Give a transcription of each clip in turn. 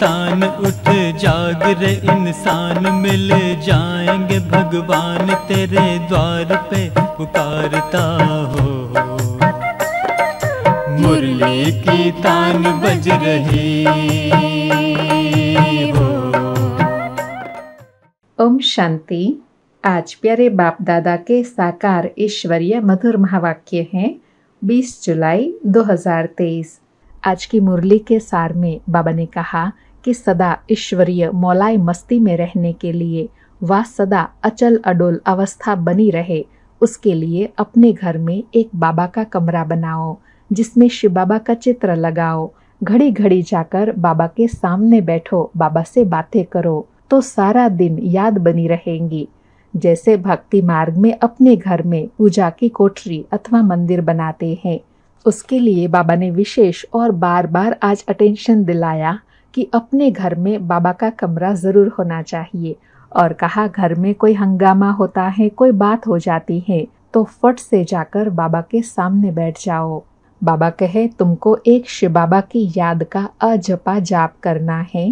तान उठ जाग रे इंसान मिल जाएंगे भगवान तेरे द्वार पे पुकारता हो की तान बज रही ओम शांति आज प्यारे बाप दादा के साकार ईश्वरीय मधुर महावाक्य हैं 20 जुलाई 2023 आज की मुरली के सार में बाबा ने कहा कि सदा ईश्वरीय मौलाई मस्ती में रहने के लिए वह सदा अचल अडोल अवस्था बनी रहे उसके लिए अपने घर में एक बाबा का कमरा बनाओ जिसमें शिव बाबा का चित्र लगाओ घड़ी घड़ी जाकर बाबा के सामने बैठो बाबा से बातें करो तो सारा दिन याद बनी रहेंगी जैसे भक्ति मार्ग में अपने घर में पूजा की कोठरी अथवा मंदिर बनाते हैं उसके लिए बाबा ने विशेष और बार बार आज अटेंशन दिलाया कि अपने घर में बाबा का कमरा ज़रूर होना चाहिए और कहा घर में कोई हंगामा होता है कोई बात हो जाती है तो फट से जाकर बाबा के सामने बैठ जाओ बाबा कहे तुमको एक शिव बाबा की याद का अजपा जाप करना है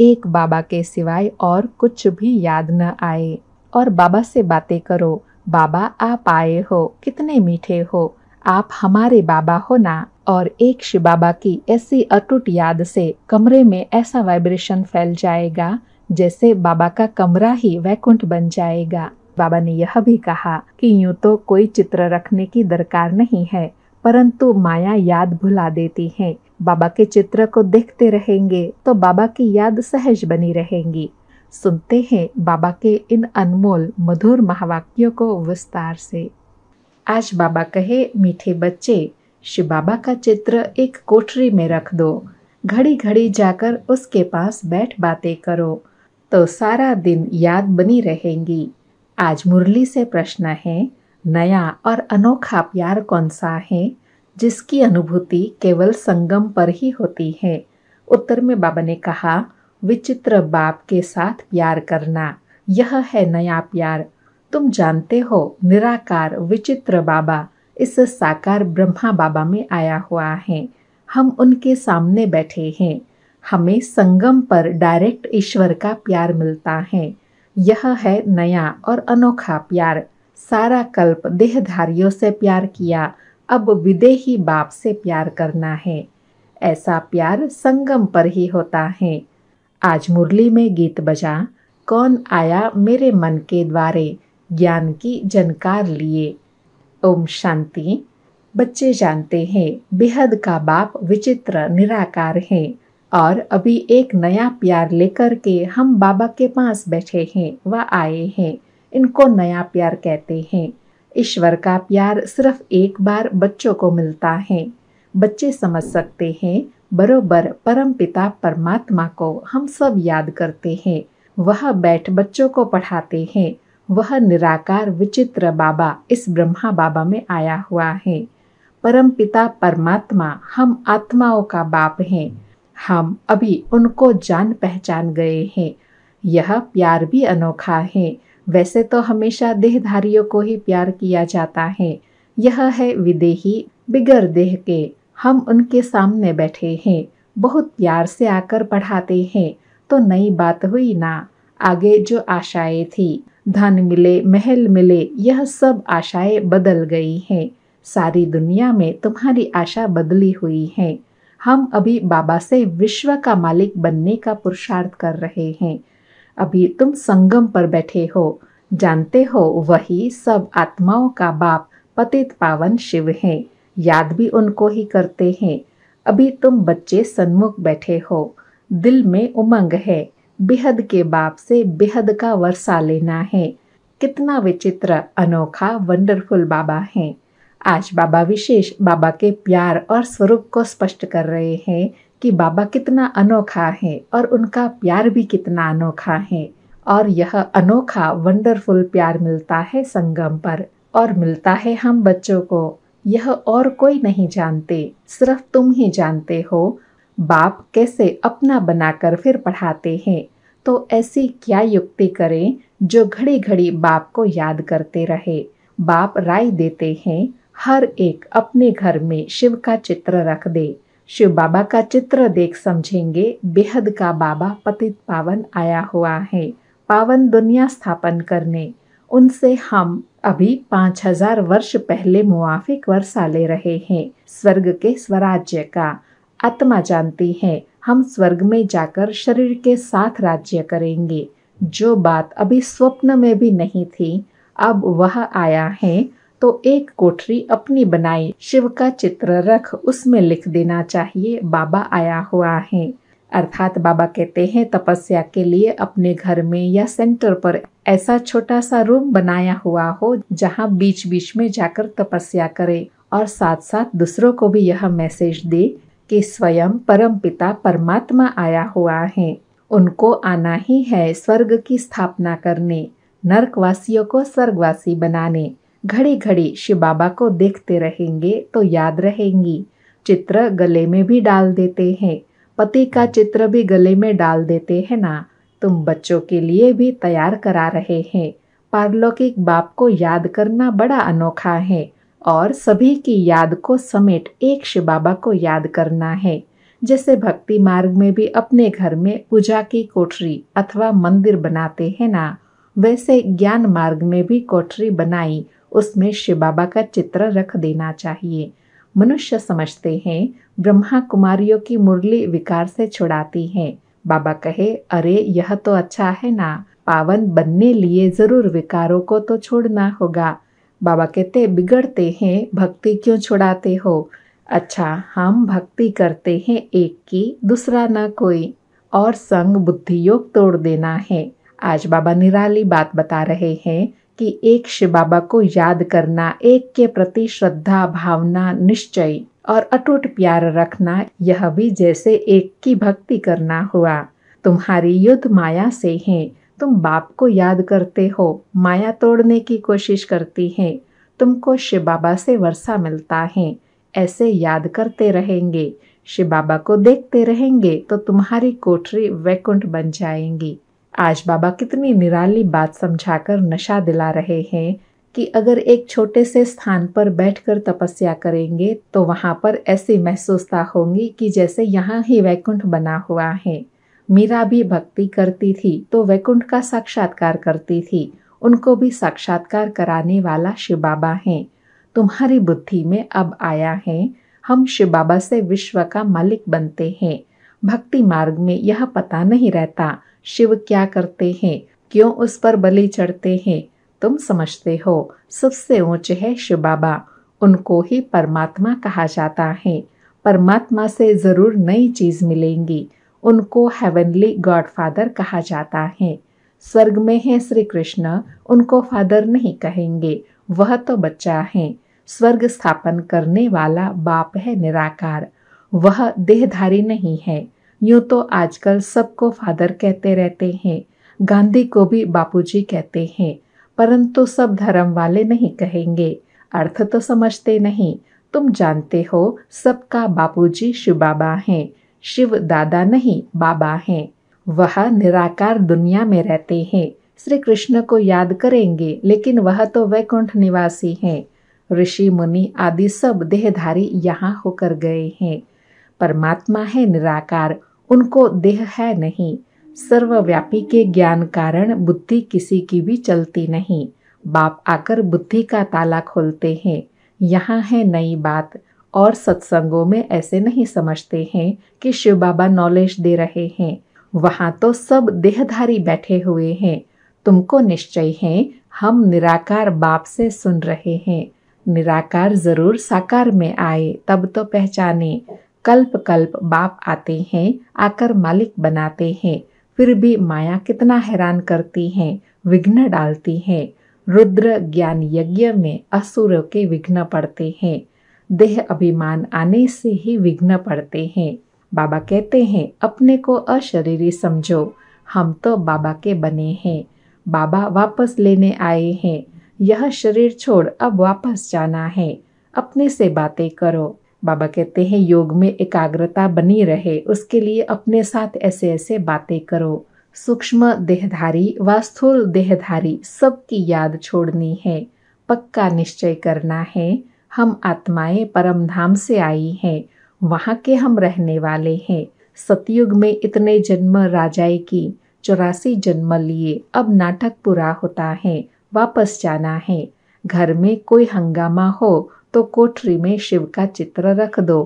एक बाबा के सिवाय और कुछ भी याद न आए और बाबा से बातें करो बाबा आप आए हो कितने मीठे हो आप हमारे बाबा हो ना और एक शिव बाबा की ऐसी अटूट याद से कमरे में ऐसा वाइब्रेशन फैल जाएगा जैसे बाबा का कमरा ही वैकुंठ बन जाएगा बाबा ने यह भी कहा कि यूं तो कोई चित्र रखने की दरकार नहीं है परंतु माया याद भुला देती है बाबा के चित्र को देखते रहेंगे तो बाबा की याद सहज बनी रहेंगी सुनते हैं बाबा के इन अनमोल मधुर महावाक्यों को विस्तार से आज बाबा कहे मीठे बच्चे शिव बाबा का चित्र एक कोठरी में रख दो घड़ी घड़ी जाकर उसके पास बैठ बातें करो तो सारा दिन याद बनी रहेंगी आज मुरली से प्रश्न है नया और अनोखा प्यार कौन सा है जिसकी अनुभूति केवल संगम पर ही होती है उत्तर में बाबा ने कहा विचित्र बाप के साथ प्यार करना यह है नया प्यार तुम जानते हो निराकार विचित्र बाबा इस साकार ब्रह्मा बाबा में आया हुआ है हम उनके सामने बैठे हैं हमें संगम पर डायरेक्ट ईश्वर का प्यार मिलता है यह है नया और अनोखा प्यार सारा कल्प देहधारियों से प्यार किया अब विदेही बाप से प्यार करना है ऐसा प्यार संगम पर ही होता है आज मुरली में गीत बजा कौन आया मेरे मन के द्वारे ज्ञान की जनकार लिए ओम शांति बच्चे जानते हैं बेहद का बाप विचित्र निराकार है और अभी एक नया प्यार लेकर के हम बाबा के पास बैठे हैं व आए हैं इनको नया प्यार कहते हैं ईश्वर का प्यार सिर्फ एक बार बच्चों को मिलता है बच्चे समझ सकते हैं बरोबर परम पिता परमात्मा को हम सब याद करते हैं वह बैठ बच्चों को पढ़ाते हैं वह निराकार विचित्र बाबा इस ब्रह्मा बाबा में आया हुआ है परम पिता परमात्मा हम आत्माओं का बाप हैं हम अभी उनको जान पहचान गए हैं यह प्यार भी अनोखा है वैसे तो हमेशा देहधारियों को ही प्यार किया जाता है यह है विदेही बिगर देह के हम उनके सामने बैठे हैं बहुत प्यार से आकर पढ़ाते हैं तो नई बात हुई ना आगे जो आशाएं थी धन मिले महल मिले यह सब आशाएं बदल गई हैं सारी दुनिया में तुम्हारी आशा बदली हुई है हम अभी बाबा से विश्व का मालिक बनने का पुरुषार्थ कर रहे हैं अभी तुम संगम पर बैठे हो जानते हो वही सब आत्माओं का बाप पतित पावन शिव है याद भी उनको ही करते हैं अभी तुम बच्चे सन्मुख बैठे हो दिल में उमंग है बेहद के बाप से बेहद का वर्षा लेना है कितना विचित्र अनोखा वंडरफुल बाबा है आज बाबा विशेष बाबा के प्यार और स्वरूप को स्पष्ट कर रहे हैं कि बाबा कितना अनोखा है और उनका प्यार भी कितना अनोखा है और यह अनोखा वंडरफुल प्यार मिलता है संगम पर और मिलता है हम बच्चों को यह और कोई नहीं जानते सिर्फ तुम ही जानते हो बाप कैसे अपना बनाकर फिर पढ़ाते हैं तो ऐसी क्या युक्ति करें जो घड़ी घड़ी बाप को याद करते रहे बाप राय देते हैं हर एक अपने घर में शिव का चित्र रख दे शिव बाबा का चित्र देख समझेंगे बेहद का बाबा पतित पावन आया हुआ है पावन दुनिया स्थापन करने उनसे हम अभी पाँच हजार वर्ष पहले मुआफिक वर्षा ले रहे हैं स्वर्ग के स्वराज्य का आत्मा जानती है हम स्वर्ग में जाकर शरीर के साथ राज्य करेंगे जो बात अभी स्वप्न में भी नहीं थी अब वह आया है तो एक कोठरी अपनी बनाई शिव का चित्र रख उसमें लिख देना चाहिए बाबा आया हुआ है अर्थात बाबा कहते हैं तपस्या के लिए अपने घर में या सेंटर पर ऐसा छोटा सा रूम बनाया हुआ हो जहाँ बीच बीच में जाकर तपस्या करे और साथ साथ दूसरों को भी यह मैसेज दे कि स्वयं परम पिता परमात्मा आया हुआ है उनको आना ही है स्वर्ग की स्थापना करने नर्कवासियों को स्वर्गवासी बनाने घड़ी घड़ी शिव बाबा को देखते रहेंगे तो याद रहेंगी चित्र गले में भी डाल देते हैं पति का चित्र भी गले में डाल देते हैं ना तुम बच्चों के लिए भी तैयार करा रहे हैं पारलौकिक बाप को याद करना बड़ा अनोखा है और सभी की याद को समेट एक शिव बाबा को याद करना है जैसे भक्ति मार्ग में भी अपने घर में पूजा की कोठरी अथवा मंदिर बनाते हैं ना वैसे ज्ञान मार्ग में भी कोठरी बनाई उसमें शिव बाबा का चित्र रख देना चाहिए मनुष्य समझते हैं ब्रह्मा कुमारियों की मुरली विकार से छुड़ाती है बाबा कहे अरे यह तो अच्छा है ना पावन बनने लिए जरूर विकारों को तो छोड़ना होगा बाबा कहते बिगड़ते हैं भक्ति क्यों छुड़ाते हो अच्छा हम भक्ति करते हैं एक की दूसरा ना कोई और संग बुद्धि योग तोड़ देना है आज बाबा निराली बात बता रहे हैं कि एक शिव बाबा को याद करना एक के प्रति श्रद्धा भावना निश्चय और अटूट प्यार रखना यह भी जैसे एक की भक्ति करना हुआ तुम्हारी युद्ध माया से है तुम बाप को याद करते हो माया तोड़ने की कोशिश करती है तुमको शिव बाबा से वर्षा मिलता है ऐसे याद करते रहेंगे शिव बाबा को देखते रहेंगे तो तुम्हारी कोठरी वैकुंठ बन जाएंगी आज बाबा कितनी निराली बात समझाकर नशा दिला रहे हैं कि अगर एक छोटे से स्थान पर बैठकर तपस्या करेंगे तो वहाँ पर ऐसी महसूसता होंगी कि जैसे यहाँ ही वैकुंठ बना हुआ है मीरा भी भक्ति करती थी तो वैकुंठ का साक्षात्कार करती थी उनको भी साक्षात्कार कराने वाला शिव बाबा है तुम्हारी बुद्धि में अब आया है हम शिव बाबा से विश्व का मालिक बनते हैं भक्ति मार्ग में यह पता नहीं रहता शिव क्या करते हैं क्यों उस पर बलि चढ़ते हैं तुम समझते हो सबसे ऊंचे है शिव बाबा उनको ही परमात्मा कहा जाता है परमात्मा से ज़रूर नई चीज़ मिलेंगी उनको हेवनली फादर कहा जाता है स्वर्ग में है श्री कृष्ण उनको फादर नहीं कहेंगे वह तो बच्चा है स्वर्ग स्थापन करने वाला बाप है निराकार वह देहधारी नहीं है यूं तो आजकल सबको फादर कहते रहते हैं गांधी को भी बापूजी कहते हैं परंतु सब धर्म वाले नहीं कहेंगे अर्थ तो समझते नहीं तुम जानते हो सबका बापूजी शिव बाबा हैं शिव दादा नहीं बाबा हैं वह निराकार दुनिया में रहते हैं श्री कृष्ण को याद करेंगे लेकिन वह तो वैकुंठ निवासी हैं ऋषि मुनि आदि सब देहधारी यहाँ होकर गए हैं परमात्मा है निराकार उनको देह है नहीं सर्वव्यापी के ज्ञान कारण बुद्धि किसी की भी चलती नहीं बाप आकर बुद्धि का ताला खोलते हैं यहाँ है नई बात और सत्संगों में ऐसे नहीं समझते हैं कि शिव बाबा नॉलेज दे रहे हैं वहाँ तो सब देहधारी बैठे हुए हैं तुमको निश्चय है हम निराकार बाप से सुन रहे हैं निराकार जरूर साकार में आए तब तो पहचाने कल्प कल्प बाप आते हैं आकर मालिक बनाते हैं फिर भी माया कितना हैरान करती है विघ्न डालती है रुद्र ज्ञान यज्ञ में असुर के विघ्न पड़ते हैं देह अभिमान आने से ही विघ्न पड़ते हैं बाबा कहते हैं अपने को अशरीरी समझो हम तो बाबा के बने हैं बाबा वापस लेने आए हैं यह शरीर छोड़ अब वापस जाना है अपने से बातें करो बाबा कहते हैं योग में एकाग्रता बनी रहे उसके लिए अपने साथ ऐसे ऐसे बातें करो सूक्ष्म देहधारी व स्थूल देहधारी सबकी याद छोड़नी है पक्का निश्चय करना है हम आत्माएं परम धाम से आई हैं वहाँ के हम रहने वाले हैं सतयुग में इतने जन्म राजाए की चौरासी जन्म लिए अब नाटक पूरा होता है वापस जाना है घर में कोई हंगामा हो तो कोठरी में शिव का चित्र रख दो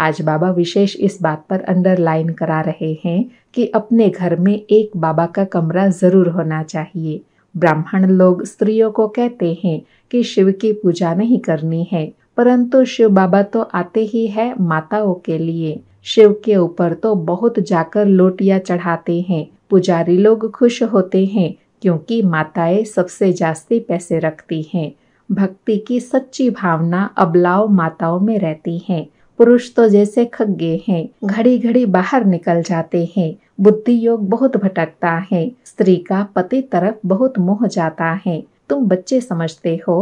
आज बाबा विशेष इस बात पर अंडरलाइन करा रहे हैं कि अपने घर में एक बाबा का कमरा जरूर होना चाहिए ब्राह्मण लोग स्त्रियों को कहते हैं कि शिव की पूजा नहीं करनी है परंतु शिव बाबा तो आते ही है माताओं के लिए शिव के ऊपर तो बहुत जाकर लोटिया चढ़ाते हैं पुजारी लोग खुश होते हैं क्योंकि माताएं सबसे जास्ती पैसे रखती हैं भक्ति की सच्ची भावना अबलाव माताओं में रहती है पुरुष तो जैसे खग्गे हैं घड़ी घड़ी बाहर निकल जाते हैं बुद्धि योग बहुत भटकता है स्त्री का पति तरफ बहुत मोह जाता है तुम बच्चे समझते हो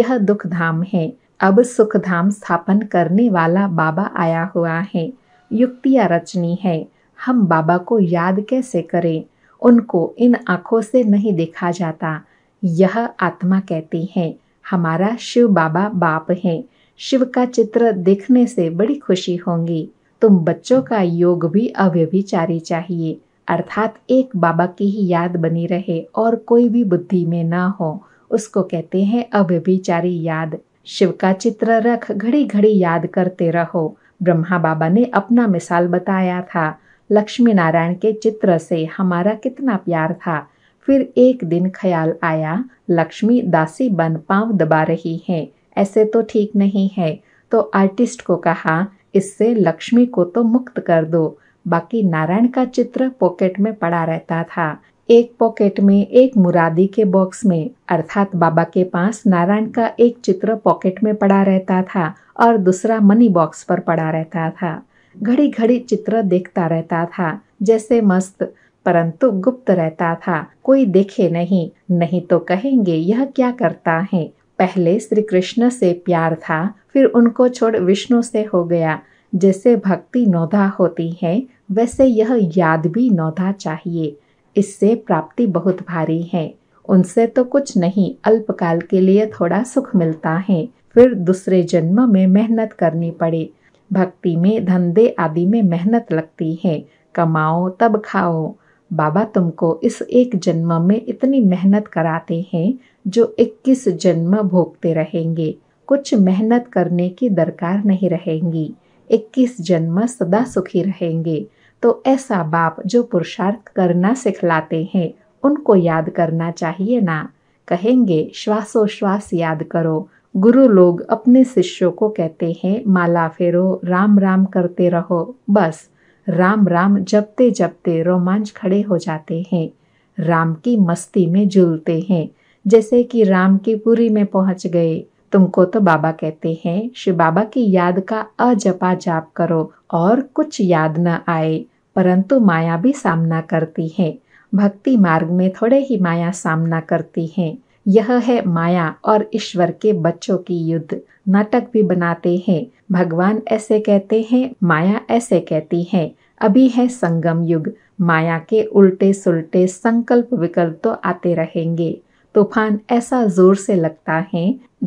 यह दुख धाम है अब सुख धाम स्थापन करने वाला बाबा आया हुआ है युक्तियाँ रचनी है हम बाबा को याद कैसे करें उनको इन आँखों से नहीं देखा जाता यह आत्मा कहती है हमारा शिव बाबा बाप है शिव का चित्र देखने से बड़ी खुशी होंगी तुम बच्चों का योग भी अव्यभिचारी चाहिए अर्थात एक बाबा की ही याद बनी रहे और कोई भी बुद्धि में ना हो उसको कहते हैं अव्यभिचारी याद शिव का चित्र रख घड़ी घड़ी याद करते रहो ब्रह्मा बाबा ने अपना मिसाल बताया था लक्ष्मी नारायण के चित्र से हमारा कितना प्यार था फिर एक दिन ख्याल आया लक्ष्मी दासी बन पाँव दबा रही है ऐसे तो ठीक नहीं है तो आर्टिस्ट को कहा इससे लक्ष्मी को तो मुक्त कर दो बाकी नारायण का चित्र पॉकेट में पड़ा रहता था एक पॉकेट में एक मुरादी के बॉक्स में अर्थात बाबा के पास नारायण का एक चित्र पॉकेट में पड़ा रहता था और दूसरा मनी बॉक्स पर पड़ा रहता था घड़ी घड़ी चित्र देखता रहता था जैसे मस्त परंतु गुप्त रहता था कोई देखे नहीं नहीं तो कहेंगे यह क्या करता है पहले श्री कृष्ण से प्यार था फिर उनको छोड़ विष्णु से हो गया जैसे भक्ति नौधा होती है वैसे यह याद भी नौधा चाहिए इससे प्राप्ति बहुत भारी है उनसे तो कुछ नहीं अल्पकाल के लिए थोड़ा सुख मिलता है फिर दूसरे जन्म में मेहनत करनी पड़े भक्ति में धंधे आदि में मेहनत लगती है कमाओ तब खाओ बाबा तुमको इस एक जन्म में इतनी मेहनत कराते हैं जो 21 जन्म भोगते रहेंगे कुछ मेहनत करने की दरकार नहीं रहेंगी 21 जन्म सदा सुखी रहेंगे तो ऐसा बाप जो पुरुषार्थ करना सिखलाते हैं उनको याद करना चाहिए ना कहेंगे श्वासोश्वास याद करो गुरु लोग अपने शिष्यों को कहते हैं माला फेरो राम राम करते रहो बस राम राम जपते जपते रोमांच खड़े हो जाते हैं राम की मस्ती में झूलते हैं जैसे कि राम की पुरी में पहुंच गए तुमको तो बाबा कहते हैं श्री बाबा की याद का अजपा जाप करो और कुछ याद न आए परंतु माया भी सामना करती है भक्ति मार्ग में थोड़े ही माया सामना करती है यह है माया और ईश्वर के बच्चों की युद्ध नाटक भी बनाते हैं भगवान ऐसे कहते हैं माया ऐसे कहती है अभी है संगम युग माया के उल्टे सुलटे संकल्प विकल्प तो आते रहेंगे तूफान ऐसा जोर से लगता है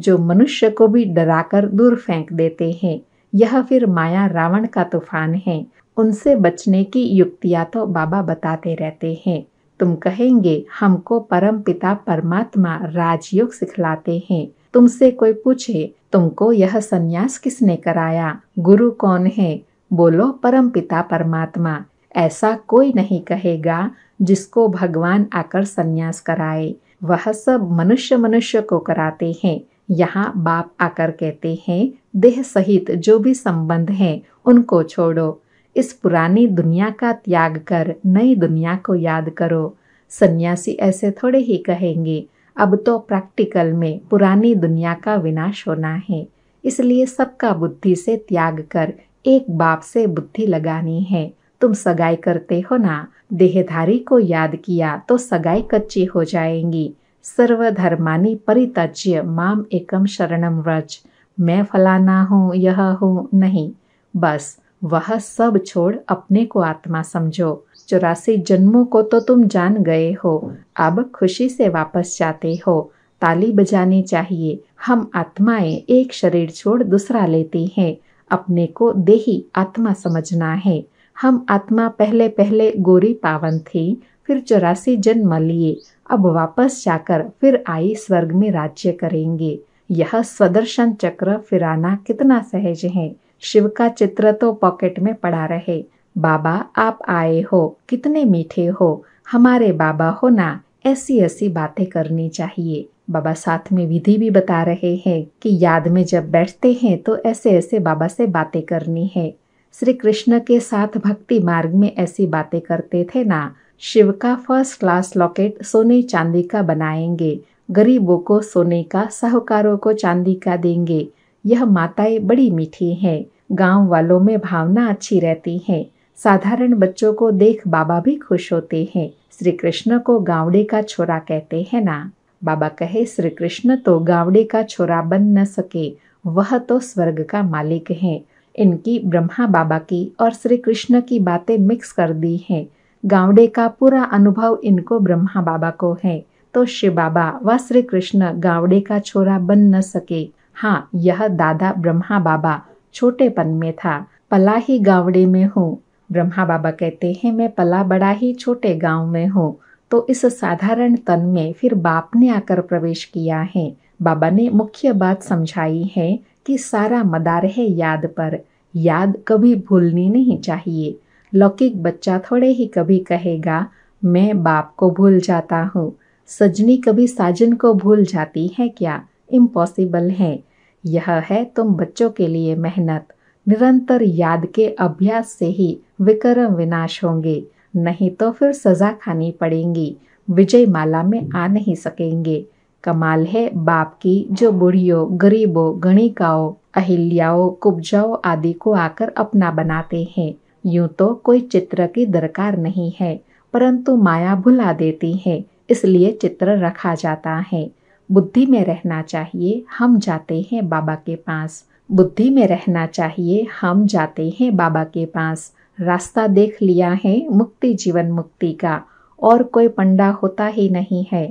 जो मनुष्य को भी डराकर दूर फेंक देते हैं यह फिर माया रावण का तूफान है उनसे बचने की युक्तियां तो बाबा बताते रहते हैं तुम कहेंगे हमको परम पिता परमात्मा राजयोग सिखलाते हैं तुमसे कोई पूछे तुमको यह सन्यास किसने कराया गुरु कौन है बोलो परम पिता परमात्मा ऐसा कोई नहीं कहेगा जिसको भगवान आकर सन्यास कराए वह सब मनुष्य मनुष्य को कराते हैं यहाँ बाप आकर कहते हैं देह सहित जो भी संबंध है उनको छोड़ो इस पुरानी दुनिया का त्याग कर नई दुनिया को याद करो सन्यासी ऐसे थोड़े ही कहेंगे अब तो प्रैक्टिकल में पुरानी दुनिया का विनाश होना है इसलिए सबका बुद्धि से त्याग कर एक बाप से बुद्धि लगानी है तुम सगाई करते हो ना देहधारी को याद किया तो सगाई कच्ची हो जाएंगी सर्वधर्मानी परितज्य माम एकम शरणम व्रज मैं फलाना हूँ यह हूँ नहीं बस वह सब छोड़ अपने को आत्मा समझो चौरासी जन्मों को तो तुम जान गए हो अब खुशी से वापस जाते हो ताली बजानी चाहिए हम आत्माएं एक शरीर छोड़ दूसरा लेती हैं अपने को देही आत्मा समझना है हम आत्मा पहले पहले गोरी पावन थी फिर चौरासी जन्म लिए अब वापस जाकर फिर आई स्वर्ग में राज्य करेंगे यह स्वदर्शन चक्र फिराना कितना सहज है शिव का चित्र तो पॉकेट में पड़ा रहे बाबा आप आए हो कितने मीठे हो हमारे बाबा हो ना ऐसी ऐसी बातें करनी चाहिए बाबा साथ में विधि भी बता रहे हैं कि याद में जब बैठते हैं तो ऐसे ऐसे बाबा से बातें करनी है श्री कृष्ण के साथ भक्ति मार्ग में ऐसी बातें करते थे ना शिव का फर्स्ट क्लास लॉकेट सोने चांदी का बनाएंगे गरीबों को सोने का साहूकारों को चांदी का देंगे यह माताएं बड़ी मीठी हैं गांव वालों में भावना अच्छी रहती है साधारण बच्चों को देख बाबा भी खुश होते हैं श्री कृष्ण को गावड़े का छोरा कहते हैं ना बाबा कहे श्री कृष्ण तो गावड़े का छोरा बन न सके वह तो स्वर्ग का मालिक है इनकी ब्रह्मा बाबा की और श्री कृष्ण की बातें मिक्स कर दी है गावड़े का पूरा अनुभव इनको ब्रह्मा बाबा को है तो शिव बाबा व श्री कृष्ण गावड़े का छोरा बन न सके हाँ यह दादा ब्रह्मा बाबा छोटेपन में था पला ही गावड़े में हूँ ब्रह्मा बाबा कहते हैं मैं पला बड़ा ही छोटे गांव में हूँ तो इस साधारण तन में फिर बाप ने आकर प्रवेश किया है बाबा ने मुख्य बात समझाई है कि सारा मदार है याद पर याद कभी भूलनी नहीं चाहिए लौकिक बच्चा थोड़े ही कभी कहेगा मैं बाप को भूल जाता हूँ सजनी कभी साजन को भूल जाती है क्या इम्पॉसिबल है यह है तुम बच्चों के लिए मेहनत निरंतर याद के अभ्यास से ही विक्रम विनाश होंगे नहीं तो फिर सजा खानी पड़ेंगी विजय माला में आ नहीं सकेंगे कमाल है बाप की जो बुढ़ियों गरीबों गणिकाओं अहिल्याओं कुब्जाओं आदि को आकर अपना बनाते हैं यूं तो कोई चित्र की दरकार नहीं है परंतु माया भुला देती है इसलिए चित्र रखा जाता है बुद्धि में रहना चाहिए हम जाते हैं बाबा के पास बुद्धि में रहना चाहिए हम जाते हैं बाबा के पास रास्ता देख लिया है मुक्ति जीवन मुक्ति का और कोई पंडा होता ही नहीं है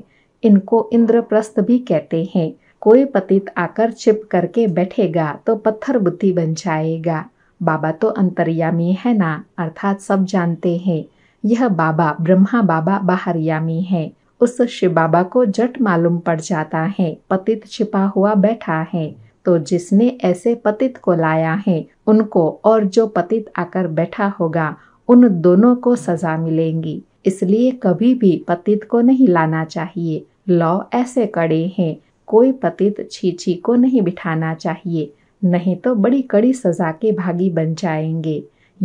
इनको इंद्रप्रस्थ भी कहते हैं कोई पतित आकर छिप करके बैठेगा तो पत्थर बुद्धि बन जाएगा बाबा तो अंतर्यामी है ना अर्थात सब जानते हैं यह बाबा ब्रह्मा बाबा बाहरयामी है उस शिव बाबा को जट मालूम पड़ जाता है पतित छिपा हुआ बैठा है तो जिसने ऐसे पतित को लाया है उनको और जो पतित आकर बैठा होगा उन दोनों को सजा मिलेंगी इसलिए कभी भी पतित को नहीं लाना चाहिए लॉ ऐसे कड़े हैं कोई पतित छीछी को नहीं बिठाना चाहिए नहीं तो बड़ी कड़ी सजा के भागी बन जाएंगे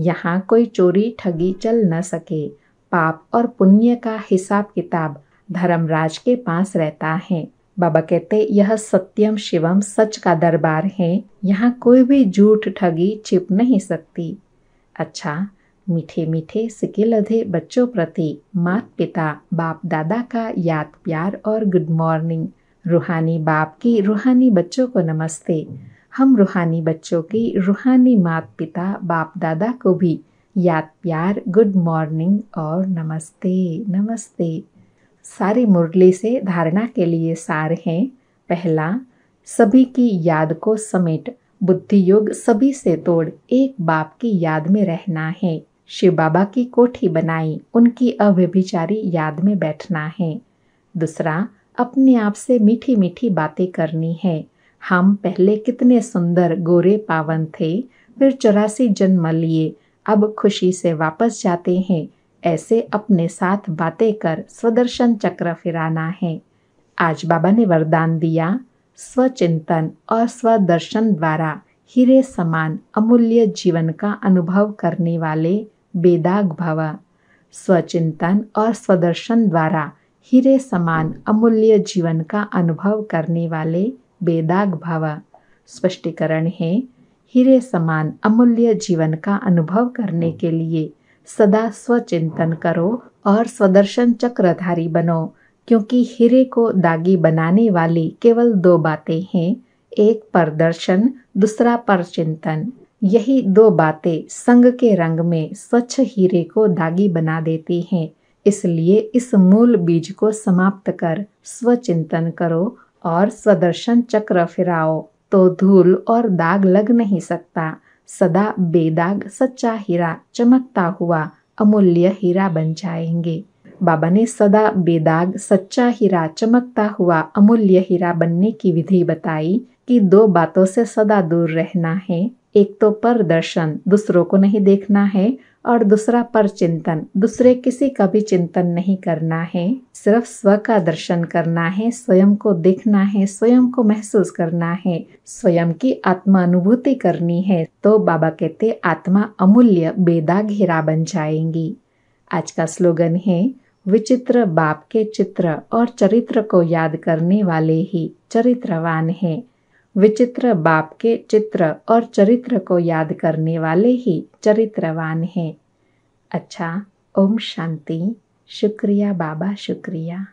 यहाँ कोई चोरी ठगी चल न सके पाप और पुण्य का हिसाब किताब धर्मराज के पास रहता है बाबा कहते यह सत्यम शिवम सच का दरबार है यहाँ कोई भी झूठ ठगी छिप नहीं सकती अच्छा मीठे मीठे सिके लधे बच्चों प्रति मात पिता बाप दादा का याद प्यार और गुड मॉर्निंग रूहानी बाप की रूहानी बच्चों को नमस्ते हम रूहानी बच्चों की रूहानी मात पिता बाप दादा को भी याद प्यार गुड मॉर्निंग और नमस्ते नमस्ते सारी मुरली से धारणा के लिए सार हैं पहला सभी की याद को समेट बुद्धि योग सभी से तोड़ एक बाप की याद में रहना है शिव बाबा की कोठी बनाई उनकी अव्यभिचारी याद में बैठना है दूसरा अपने आप से मीठी मीठी बातें करनी है हम पहले कितने सुंदर गोरे पावन थे फिर चौरासी जन्म लिए अब खुशी से वापस जाते हैं ऐसे अपने साथ बातें कर स्वदर्शन चक्र फिराना है आज बाबा ने वरदान दिया स्वचिंतन और स्वदर्शन द्वारा हीरे समान अमूल्य जीवन का अनुभव करने वाले बेदाग भव स्वचिंतन और स्वदर्शन द्वारा हीरे समान अमूल्य जीवन का अनुभव करने वाले बेदाग भव स्पष्टीकरण है हीरे समान अमूल्य जीवन का अनुभव करने के लिए सदा स्वचिंतन करो और स्वदर्शन चक्रधारी बनो क्योंकि हीरे को दागी बनाने वाली केवल दो बातें हैं एक पर दर्शन दूसरा पर चिंतन यही दो बातें संग के रंग में स्वच्छ हीरे को दागी बना देती हैं इसलिए इस मूल बीज को समाप्त कर स्वचिंतन करो और स्वदर्शन चक्र फिराओ तो धूल और दाग लग नहीं सकता सदा बेदाग सच्चा हीरा चमकता हुआ अमूल्य हीरा बन जाएंगे बाबा ने सदा बेदाग सच्चा हीरा चमकता हुआ अमूल्य हीरा बनने की विधि बताई कि दो बातों से सदा दूर रहना है एक तो पर दर्शन दूसरों को नहीं देखना है और दूसरा पर चिंतन दूसरे किसी का भी चिंतन नहीं करना है सिर्फ स्व का दर्शन करना है स्वयं को देखना है स्वयं को महसूस करना है स्वयं की आत्मा अनुभूति करनी है तो बाबा कहते आत्मा अमूल्य बेदाग हीरा बन जाएंगी आज का स्लोगन है विचित्र बाप के चित्र और चरित्र को याद करने वाले ही चरित्रवान हैं विचित्र बाप के चित्र और चरित्र को याद करने वाले ही चरित्रवान हैं अच्छा ओम शांति शुक्रिया बाबा शुक्रिया